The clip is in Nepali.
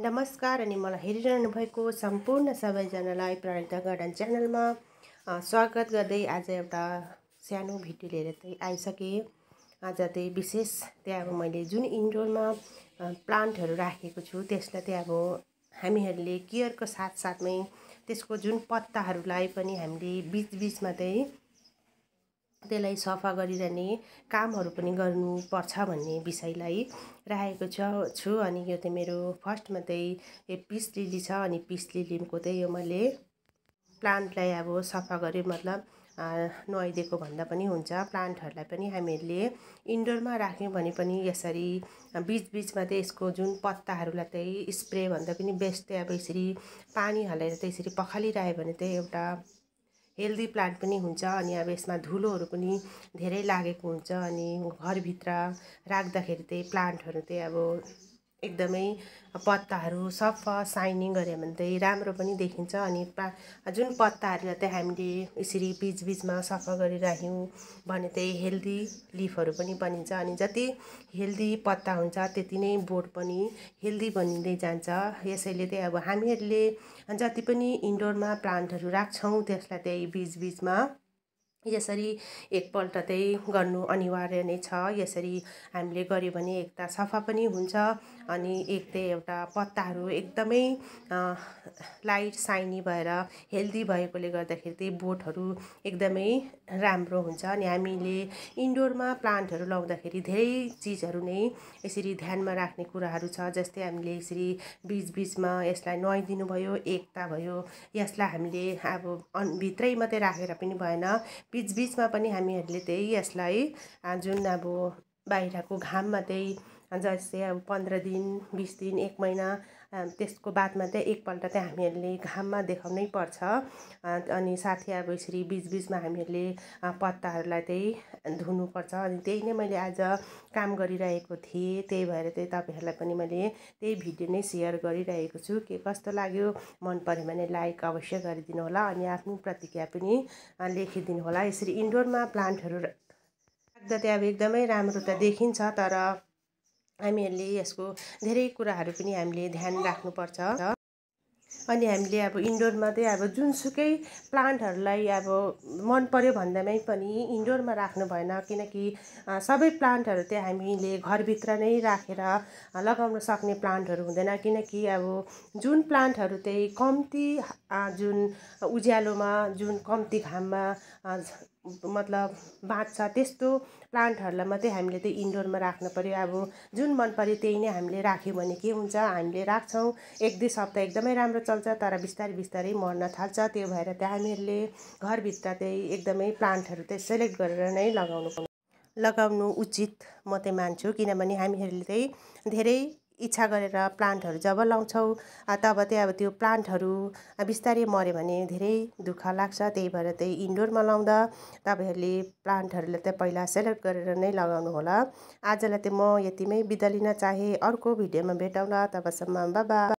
नमस्कार अनि मलाई हेरिरहनु भएको सम्पूर्ण सबैजनालाई प्रणिता गार्डन च्यानलमा स्वागत गर्दै आज एउटा सानो भिडियो लिएर चाहिँ आइसकेँ आज चाहिँ विशेष त्यहाँ अब मैले जुन इन्डोरमा प्लान्टहरू राखेको छु त्यसलाई त्यहाँ अब हामीहरूले केयरको साथसाथमै त्यसको जुन पत्ताहरूलाई पनि हामीले बिचबिचमा चाहिँ त्यसलाई सफा गरिरहने कामहरू पनि गर्नुपर्छ भन्ने विषयलाई राखेको छ छु अनि यो चाहिँ मेरो फर्स्टमा चाहिँ यो पिस लिली छ अनि पिस लिलीको चाहिँ यो मैले प्लान्टलाई अब सफा गरेँ मतलब नुहाइदिएको भन्दा पनि हुन्छ प्लान्टहरूलाई पनि हामीहरूले इन्डोरमा राख्यौँ भने पनि यसरी बिचबिचमा चाहिँ यसको जुन पत्ताहरूलाई चाहिँ स्प्रे भन्दा पनि बेस्ट चाहिँ अब यसरी पानी हालेर त्यसरी यसरी पखालिरह्यो भने चाहिँ एउटा हेल्दी प्लान्ट पनि हुन्छ अनि अब यसमा धुलोहरू पनि धेरै लागेको हुन्छ अनि घरभित्र राख्दाखेरि त्यही प्लान्टहरू त्यही अब एकदमै पत्ताहरू सफा साइनिङ गऱ्यो भने चाहिँ राम्रो पनि देखिन्छ अनि पा जुन पत्ताहरूलाई चाहिँ हामीले यसरी बिचबिचमा सफा गरिराख्यौँ भने चाहिँ हेल्दी लिफहरू पनि बनिन्छ अनि जति हेल्दी पत्ता हुन्छ त्यति नै बोट पनि हेल्दी बनिँदै जान्छ यसैले चाहिँ अब हामीहरूले जति पनि इन्डोरमा प्लान्टहरू राख्छौँ त्यसलाई त्यही बिचबिचमा यसरी एकपल्ट चाहिँ गर्नु अनिवार्य नै छ यसरी हामीले गर्यो भने एक त सफा पनि हुन्छ अनि एक त एउटा पत्ताहरू एकदमै लाइट साइनी भएर हेल्दी भएकोले गर्दाखेरि त्यही बोटहरू एकदमै राम्रो हुन्छ अनि हामीले इन्डोरमा प्लान्टहरू लाउँदाखेरि धेरै चिजहरू नै यसरी ध्यानमा राख्ने कुराहरू छ जस्तै हामीले यसरी बिच बिचमा यसलाई नुहाइदिनु भयो एकता भयो यसलाई हामीले अब अन भित्रै मात्रै राखेर पनि भएन बिच पनि हामीहरूले त्यही यसलाई जुन अब बाहिरको घाममा त्यही जस्तै अब पन्ध्र दिन बिस दिन एक महिना त्यसको बादमा चाहिँ एकपल्ट चाहिँ हामीहरूले घाममा देखाउनै पर्छ अनि साथै अब यसरी बिचबिचमा हामीहरूले पत्ताहरूलाई चाहिँ धुनुपर्छ अनि त्यही नै मैले आज काम गरिरहेको थिएँ त्यही भएर चाहिँ तपाईँहरूलाई पनि मैले त्यही भिडियो नै सेयर गरिरहेको छु के कस्तो लाग्यो मन पऱ्यो भने लाइक अवश्य गरिदिनु होला अनि आफ्नो प्रतिक्रिया पनि लेखिदिनु होला यसरी इन्डोरमा प्लान्टहरू राख्दा अब एकदमै राम्रो त देखिन्छ तर हामीहरूले यसको धेरै कुराहरू पनि हामीले ध्यान राख्नुपर्छ अनि हामीले अब इन्डोरमा चाहिँ अब जुनसुकै प्लान्टहरूलाई अब मन पर्यो भन्दामै पनि इन्डोरमा राख्नु भएन किनकि सबै प्लान्टहरू चाहिँ हामीले घरभित्र नै राखेर लगाउन सक्ने प्लान्टहरू हुँदैन किनकि अब जुन प्लान्टहरू चाहिँ कम्ती जुन उज्यालोमा जुन कम्ती घाममा मतलब बाँच्छ त्यस्तो प्लान्टहरूलाई मात्रै हामीले त्यो इन्डोरमा राख्नु पऱ्यो अब जुन मन पऱ्यो त्यही नै हामीले राख्यौँ भने के हुन्छ हामीले राख्छौँ एक दुई सप्ताह एकदमै राम्रो चल्छ तर बिस्तारै बिस्तारै मर्न थाल्छ त्यो भएर त्यो हामीहरूले घरभित्र चाहिँ एकदमै प्लान्टहरू चाहिँ सेलेक्ट गरेर नै लगाउनु लगाउनु उचित म चाहिँ मान्छु किनभने हामीहरूले चाहिँ धेरै इच्छा गरेर प्लान्टहरू जब लाउँछौँ तब चाहिँ अब त्यो प्लान्टहरू बिस्तारै मऱ्यो भने धेरै दुःख लाग्छ त्यही भएर त्यही इन्डोरमा लाउँदा तपाईँहरूले प्लान्टहरूलाई त पहिला सेलेक्ट गरेर नै लगाउनु होला आजलाई त म यतिमै बिदा लिन चाहेँ अर्को भिडियोमा भेटौँला तबसम्म बाबा